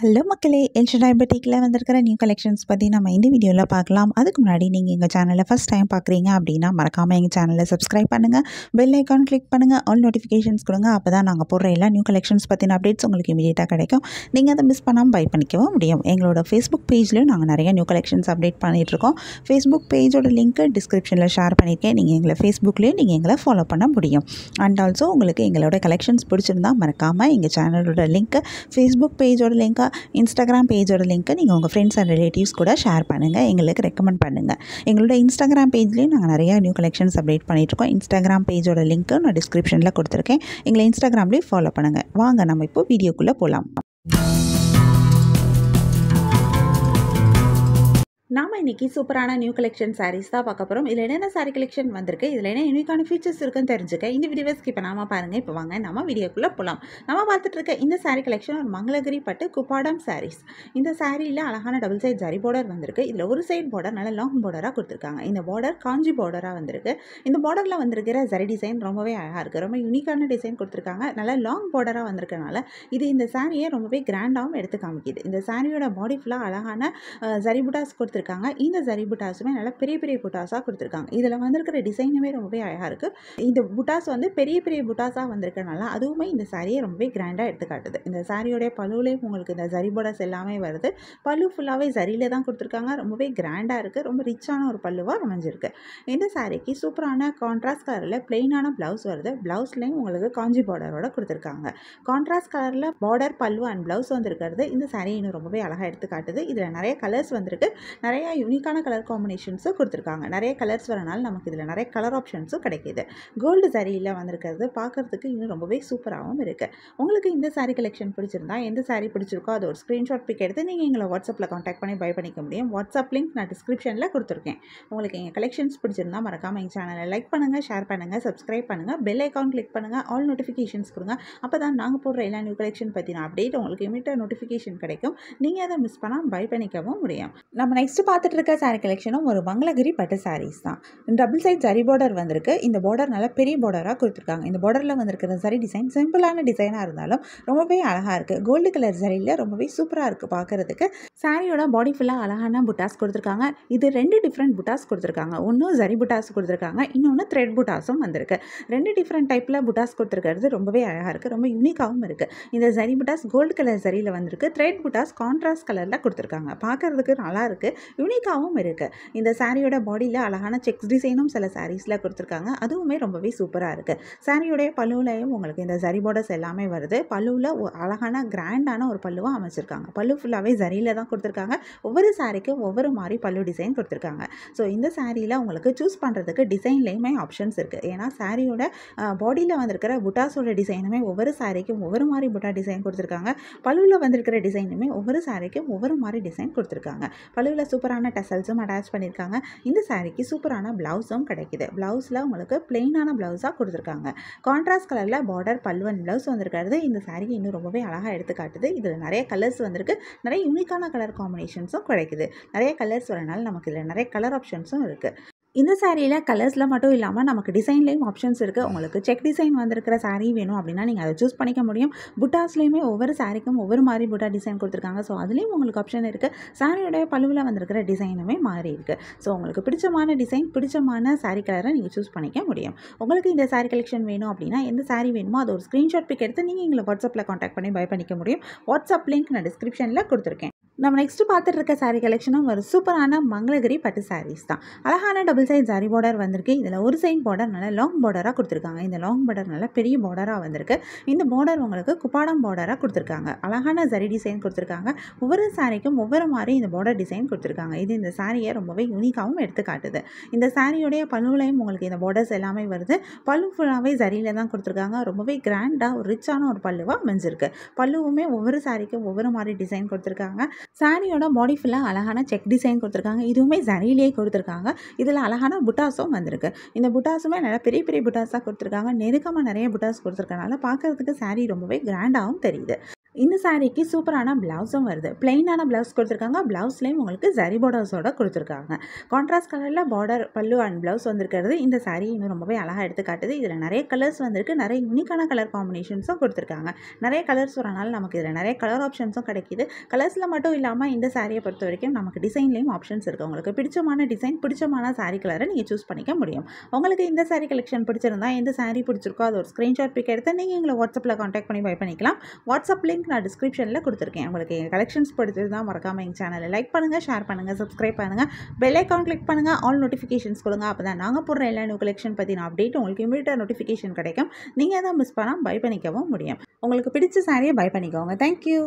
hello மக்களே என்ஷன் டயபெட்டிக்கில் வந்திருக்கிற new collections பற்றி நம்ம இந்த வீடியோவில் பார்க்கலாம் அதுக்கு முன்னாடி நீங்கள் எங்கள் சேனலை ஃபஸ்ட் டைம் பார்க்குறீங்க அப்படின்னா மறக்காமல் எங்கள் சேனலை சப்ஸ்கிரைப் பண்ணுங்கள் பெல் ஐக்கான் கிளிக் பண்ணுங்கள் ஆல் நோட்டிஃபிகேஷன்ஸ் கொடுங்க அப்போ தான் நாங்கள் போடுற எல்லா நியூ கலெக்ஷன்ஸ் பற்றின அப்டேட்ஸ் உங்களுக்கு இமீடியட்டாக கிடைக்கும் நீங்கள் அதை மிஸ் பண்ணாமல் பை பண்ணிக்கவும் முடியும் எங்களோட ஃபேஸ்புக் பேஜ்லேயும் நாங்கள் நிறைய நியூ கலெக்ஷன்ஸ் அப்டேட் பண்ணிகிட்ருக்கோம் ஃபேஸ்புக் பேஜோட லிங்க்கு டிஸ்கிரிப்ஷனில் ஷேர் பண்ணியிருக்கேன் நீங்கள் எங்களை ஃபேஸ்புக்லேயும் நீங்கள் எங்களை ஃபாலோ பண்ண முடியும் அண்ட் ஆல்சோ உங்களுக்கு எங்களோட கலெக்ஷன்ஸ் பிடிச்சிருந்தால் மறக்காமல் எங்கள் சேனலோட லிங்க்கு ஃபேஸ்புக் பேஜோட லிங்க் இன்ஸ்டாகிராம் பேஜோட லிங்க்கை நீங்கள் உங்கள் ஃப்ரெண்ட்ஸ் அண்ட் ரிலேட்டிவ்ஸ் கூட ஷேர் பண்ணுங்கள் எங்களுக்கு ரெக்கமெண்ட் பண்ணுங்கள் எங்களோட இன்ஸ்டாகிராம் பேஜ்லேயும் நாங்கள் நிறையா நியூ கலெக்ஷன்ஸ் அப்டேட் பண்ணிகிட்ருக்கோம் இன்ஸ்டாகிராம் பேஜோட லிங்க்கு நான் டிஸ்கிரிப்ஷனில் கொடுத்துருக்கேன் எங்களை இன்ஸ்டாகிராம்லேயும் ஃபாலோ பண்ணுங்கள் வாங்க நம்ம இப்போ வீடியோக்குள்ளே போகலாம் நாம் இன்றைக்கி சூப்பரான நியூ கலெக்ஷன் சாரீஸ் தான் பார்க்க போகிறோம் இதில் என்னென்ன சாரி கலெக்ஷன் வந்திருக்கு இதில் என்ன யூனிக்கான ஃபீச்சர்ஸ் இருக்குன்னு தெரிஞ்சுக்க இந்த வீடியோஸ் இப்போ நாம பாருங்கள் இப்போ வாங்க நம்ம வீடியோக்குள்ளே போகலாம் நம்ம பார்த்துட்டு இருக்க இந்த சாரி கலெக்ஷன் ஒரு மங்களகிரி பட்டு குப்பாடம் சாரீஸ் இந்த சாரியில் அழகான டபுள் சைட் ஜரி பார்டர் வந்திருக்கு இதில் ஒரு சைட் பார்டர் நல்ல லாங் பார்டராக கொடுத்துருக்காங்க இந்த பார்டர் காஞ்சி பார்டராக வந்திருக்கு இந்த பார்டரில் வந்திருக்கிற ஜரி டிசைன் ரொம்பவே அழகாக இருக்குது ரொம்ப யூனிக்கான டிசைன் கொடுத்துருக்காங்க நல்லா லாங் பார்டராக வந்திருக்கனால இது இந்த சாரியை ரொம்பவே கிராண்டாகவும் எடுத்து காமிக்கிது இந்த சாரியோட பாடி ஃபுல்லாக அழகான ஜரி புட்டாஸ் கொடுத்துருக்காங்க இந்த ஜரி புட்டாஸுமே நல்லா பெரிய பெரிய புட்டாஸாக கொடுத்துருக்காங்க இதில் வந்திருக்கிற டிசைனுமே ரொம்பவே அழகாக இருக்குது இந்த புட்டாஸ் வந்து பெரிய பெரிய புட்டாஸாக வந்திருக்கனால அதுவுமே இந்த சாரியை ரொம்பவே கிராண்டாக எடுத்து காட்டுது இந்த சாரியோடைய பழுவுலேயும் உங்களுக்கு இந்த ஜரி புட்டாஸ் எல்லாமே வருது பல்லு ஃபுல்லாகவே ஜரியில் தான் கொடுத்துருக்காங்க ரொம்பவே கிராண்டாக இருக்குது ரொம்ப ரிச்சான ஒரு பல்லுவாக அமைஞ்சிருக்கு இந்த சாரிக்கு சூப்பரான கான்ட்ராஸ்ட் கலரில் பிளெயினான ப்ளவுஸ் வருது ப்ளவுஸ்லேயும் உங்களுக்கு காஞ்சி பார்டரோட கொடுத்துருக்காங்க கான்ட்ராஸ்ட் கலரில் பார்டர் பல்லு அண்ட் ப்ளவுஸ் வந்துருக்கிறது இந்த சாரி இன்னும் ரொம்பவே அழகாக எடுத்து காட்டுது இதில் நிறைய கலர்ஸ் வந்திருக்கு நிறைய நிறையா யூனிக்கான கலர் காம்பினேஷன்ஸும் கொடுத்துருக்காங்க நிறைய கலர்ஸ் வரனால நமக்கு இதில் நிறைய கலர் ஆப்ஷன்ஸும் கிடைக்கிது கோல்டு சாரியில் வந்திருக்கிறது பார்க்குறதுக்கு இன்னும் ரொம்பவே சூப்பராகவும் இருக்குது உங்களுக்கு இந்த சாரீ கலெக்ஷன் பிடிச்சிருந்தா எந்த சாரீ பிடிச்சிருக்கோ அது ஒரு ஸ்க்ரீன்ஷாட் பிக் எடுத்து நீங்கள் எங்களை வாட்ஸ்அப்பில் காண்டாக்ட் பண்ணி பை பண்ணிக்க முடியும் வாட்ஸ்அப் லிங்க் நான் டிஸ்கிரிப்ஷனில் கொடுத்துருக்கேன் உங்களுக்கு எங்கள் கலெக்ஷன்ஸ் பிடிச்சிருந்தா மறக்காமல் எங்கள் சேனலை லைக் பண்ணுங்கள் ஷேர் பண்ணுங்கள் சப்ஸ்கிரைப் பண்ணுங்கள் பெல் அக்கௌண்ட் கிளிக் பண்ணுங்கள் ஆல் நோட்டிஃபிகேஷன்ஸ் கொடுங்க அப்போ தான் நாங்கள் போடுற எல்லா நியூ கலெக்ஷன் பற்றின அப்டேட் உங்களுக்கு இமிட்ட நோட்டிஃபிகேஷன் கிடைக்கும் நீங்கள் அதை மிஸ் பண்ணால் பை பண்ணிக்கவும் முடியும் நம்ம நெக்ஸ்ட் பார்த்துட்டு இருக்க சாரீ கலெக்ஷனும் ஒரு மங்களகிரி பட்டு சாரீஸ் தான் டபுள் சைட் சரி பார்டர் வந்திருக்கு இந்த பார்டர் நல்லா பெரிய பார்டராக கொடுத்துருக்காங்க இந்த பார்டரில் வந்திருக்கிற சரி டிசைன் சிம்பிளான டிசைனாக இருந்தாலும் ரொம்பவே அழகாக இருக்குது கோல்டு கலர் சரியில் ரொம்பவே சூப்பராக இருக்குது பார்க்குறதுக்கு சாரியோட பாடி ஃபுல்லாக அழகான புட்டாஸ் கொடுத்துருக்காங்க இது ரெண்டு டிஃப்ரெண்ட் புட்டாஸ் கொடுத்துருக்காங்க ஒன்றும் சரி புட்டாஸ் கொடுத்துருக்காங்க இன்னொன்று த்ரெட் புட்டாஸும் வந்திருக்கு ரெண்டு டிஃப்ரெண்ட் டைப்பில் புட்டாஸ் கொடுத்துருக்கிறது ரொம்பவே அழகாக இருக்குது ரொம்ப யூனிக்காகவும் இருக்குது இந்த சரி புட்டாஸ் கோல்டு கலர் சரியில் வந்திருக்கு த்ரெட் புட்டாஸ் கான்ட்ராஸ்ட் கலரில் கொடுத்துருக்காங்க பார்க்குறதுக்கு நல்லா இருக்குது யூனிக்காகவும் இருக்குது இந்த சாரியோட பாடியில் அழகான செக்ஸ் டிசைனும் சில சாரீஸில் கொடுத்துருக்காங்க அதுவுமே ரொம்பவே சூப்பராக இருக்குது சாரியுடைய பல்லுவிலையும் உங்களுக்கு இந்த சரி பார்டர்ஸ் எல்லாமே வருது பல்லுவில் அழகான கிராண்டான ஒரு பல்லுவாக அமைச்சிருக்காங்க பல்லு ஃபுல்லாகவே சரியில் தான் கொடுத்துருக்காங்க ஒவ்வொரு சாரிக்கும் ஒவ்வொரு மாதிரி பல்லு டிசைன் கொடுத்துருக்காங்க ஸோ இந்த சாரியில் உங்களுக்கு சூஸ் பண்ணுறதுக்கு டிசைன்லேயுமே ஆப்ஷன்ஸ் இருக்குது ஏன்னா சாரியோட பாடியில் வந்திருக்கிற புட்டாஸோட டிசைனுமே ஒவ்வொரு சாரிக்கும் ஒவ்வொரு மாதிரி புட்டா டிசைன் கொடுத்துருக்காங்க பழுவில் வந்திருக்கிற டிசைனுமே ஒவ்வொரு சாரிக்கும் ஒவ்வொரு மாதிரி டிசைன் கொடுத்துருக்காங்க பழுவில் சூப்பரான டசல்ஸும் அட்டாச் பண்ணியிருக்காங்க இந்த சாரீக்கு சூப்பரான ப்ளவுஸும் கிடைக்கிது ப்ளவுஸில் உங்களுக்கு பிளெயினான ப்ளவுஸாக கொடுத்துருக்காங்க கான்ட்ராஸ்ட் கலரில் பார்டர் பல்வன் ப்ளவுஸ் வந்திருக்கிறது இந்த சாரிக்கு இன்னும் ரொம்பவே அழகாக எடுத்துக்காட்டுது இதில் நிறைய கலர்ஸ் வந்திருக்கு நிறைய யூனிக்கான கலர் காம்பினேஷன்ஸும் கிடைக்குது நிறைய கலர்ஸ் வரனால நமக்கு இதில் நிறைய கலர் ஆப்ஷன்ஸும் இருக்குது இந்த சாரியில் கலர்ஸில் மட்டும் இல்லாமல் நமக்கு டிசைன்லேயும் ஆப்ஷன்ஸ் இருக்குது உங்களுக்கு செக் டிசைன் வந்திருக்கிற சாரீ வேணும் அப்படின்னா நீங்கள் அதை சூஸ் பண்ணிக்க முடியும் புட்டாஸ்லேயுமே ஒவ்வொரு சாரீக்கும் ஒவ்வொரு மாதிரி புட்டா டிசைன் கொடுத்துருக்காங்க ஸோ அதுலேயும் உங்களுக்கு ஆப்ஷன் இருக்குது சாரியோடைய பழுவில் வந்திருக்கிற டிசைனுமே மாறி இருக்குது ஸோ உங்களுக்கு பிடிச்சமான டிசைன் பிடிச்சமான சாரீ கலரை நீங்கள் சூஸ் பண்ணிக்க முடியும் உங்களுக்கு இந்த சாரீ கலெக்ஷன் வேணும் அப்படின்னா எந்த சாரீ வேணுமோ அது ஒரு ஸ்க்ரீன்ஷாட் பிக் எடுத்து நீங்கள் எங்களை வாட்ஸ்அப்பில் காண்டாக்ட் பண்ணி பை பண்ணிக்க முடியும் வாட்ஸ்அப் லிங்க் நான் டிஸ்கிரிப்ஷனில் கொடுத்துருக்கேன் நம்ம நெக்ஸ்ட்டு பார்த்துட்டு இருக்க சாரீ கலெக்ஷனும் ஒரு சூப்பரான மங்களகிரி பட்டு சாரீஸ் தான் அழகான டபுள் சைன் சாரீ பார்டர் வந்திருக்கு இதில் ஒரு சைன் பார்டர் நல்லா லாங் பார்டராக கொடுத்துருக்காங்க இந்த லாங் பார்டர் நல்லா பெரிய பார்டராக வந்திருக்கு இந்த பார்டர் உங்களுக்கு குப்பாடம் பார்டராக கொடுத்துருக்காங்க அழகான சரி டிசைன் கொடுத்துருக்காங்க ஒவ்வொரு சாரீக்கும் ஒவ்வொரு மாதிரி இந்த பார்டர் டிசைன் கொடுத்துருக்காங்க இது இந்த சாரியை ரொம்பவே யூனிக்காகவும் எடுத்து காட்டுது இந்த சாரியுடைய பல்லுலையும் உங்களுக்கு இந்த பார்டர்ஸ் எல்லாமே வருது பல்லு ஃபுல்லாகவே சரியில் தான் கொடுத்துருக்காங்க ரொம்பவே கிராண்டாக ஒரு ரிச்சான ஒரு பல்லுவாக அமைஞ்சிருக்கு பல்லுவுமே ஒவ்வொரு சாரிக்கும் ஒவ்வொரு மாதிரி டிசைன் கொடுத்துருக்காங்க சாரியோட பாடி ஃபுல்லாக அழகான செக் டிசைன் கொடுத்துருக்காங்க இதுவுமே சரியிலேயே கொடுத்துருக்காங்க இதில் அழகான புட்டாஸும் வந்திருக்கு இந்த புட்டாஸுமே நல்லா பெரிய பெரிய புட்டாஸாக கொடுத்துருக்காங்க நெருக்கமாக நிறைய புட்டாஸ் கொடுத்துருக்கனால பார்க்குறதுக்கு சாரி ரொம்பவே கிராண்டாகவும் தெரியுது இந்த சாரீக்கு சூப்பரான ப்ளவுஸும் வருது பிளெயினான ப்ளவுஸ் கொடுத்துருக்காங்க பிளவுஸ்லேயும் உங்களுக்கு சரி பார்டர்ஸோட கொடுத்துருக்காங்க கான்ட்ராஸ்ட் கலரில் பார்டர் பல்லு அண்ட் ப்ளவுஸ் வந்திருக்கிறது இந்த சாரீ இன்னும் ரொம்பவே அழகாக எடுத்து காட்டுது இதில் நிறைய கலர்ஸ் வந்திருக்கு நிறைய யூனிக்கான கலர் காம்பினேஷன்ஸும் கொடுத்துருக்காங்க நிறைய கலர்ஸ் வரனால நமக்கு இதில் நிறைய கலர் ஆப்ஷன்ஸும் கிடைக்கிது கலர்ஸில் மட்டும் இல்லாமல் இந்த சாரியை பொறுத்த வரைக்கும் நமக்கு டிசைன்லேயும் ஆப்ஷன்ஸ் இருக்குது உங்களுக்கு பிடிச்சமான டிசைன் பிடிச்சமான சாரீ கலரை நீங்கள் சூஸ் பண்ணிக்க முடியும் உங்களுக்கு இந்த சாரீ கலெக்ஷன் பிடிச்சிருந்தா எந்த சாரீ பிடிச்சிருக்கோ அது ஒரு ஸ்க்ரீன்ஷாட் பிக் எடுத்து நீங்கள் எங்களை வாட்ஸ்அப்பில் காண்டாக்ட் பண்ணி பை பண்ணிக்கலாம் வாட்ஸ்அப் லிங்க் லிங்க் நான் டிஸ்கிரிப்ஷனில் கொடுத்துருக்கேன் உங்களுக்கு எங்கள் கலெக்ஷன்ஸ் பிடிச்சது தான் மறக்காமல் எங்கள் சேனலை லைக் பண்ணுங்கள் ஷேர் பண்ணுங்கள் சப்ஸ்கிரைப் பண்ணுங்கள் பெல் அக்கௌண்ட் கிளிக் பண்ணுங்கள் ஆல் நோட்டிஃபிகேஷன்ஸ் கொடுங்க அப்போ தான் நாங்கள் போடுற எல்லா நியூ கலெக்ஷன் பற்றின அப்டேட் உங்களுக்கு இமீடியட்டாக நோட்டிஃபிகேஷன் கிடைக்கும் நீங்கள் தான் மிஸ் பண்ணால் பை பண்ணிக்கவும் முடியும் உங்களுக்கு பிடிச்ச சாரியை பை பண்ணிக்கோங்க தேங்க்யூ